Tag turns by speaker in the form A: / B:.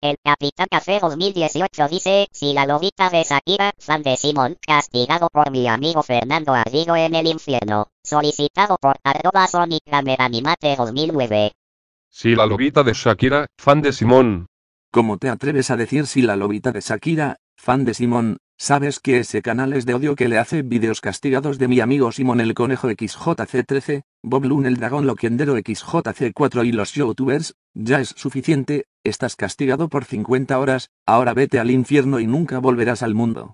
A: El Capitán Café 2018 dice, si la lobita de Shakira, fan de Simón, castigado por mi amigo Fernando Ardigo en el infierno, solicitado por arroba Sonic Animate 2009.
B: Si la lobita de Shakira, fan de Simón. ¿Cómo te atreves a decir si la lobita de Shakira, fan de Simón, sabes que ese canal es de odio que le hace vídeos castigados de mi amigo Simón el Conejo XJC13, Bob el Dragón Loquendero XJC4 y los youtubers, ya es suficiente, estás castigado por 50 horas, ahora vete al infierno y nunca volverás al mundo.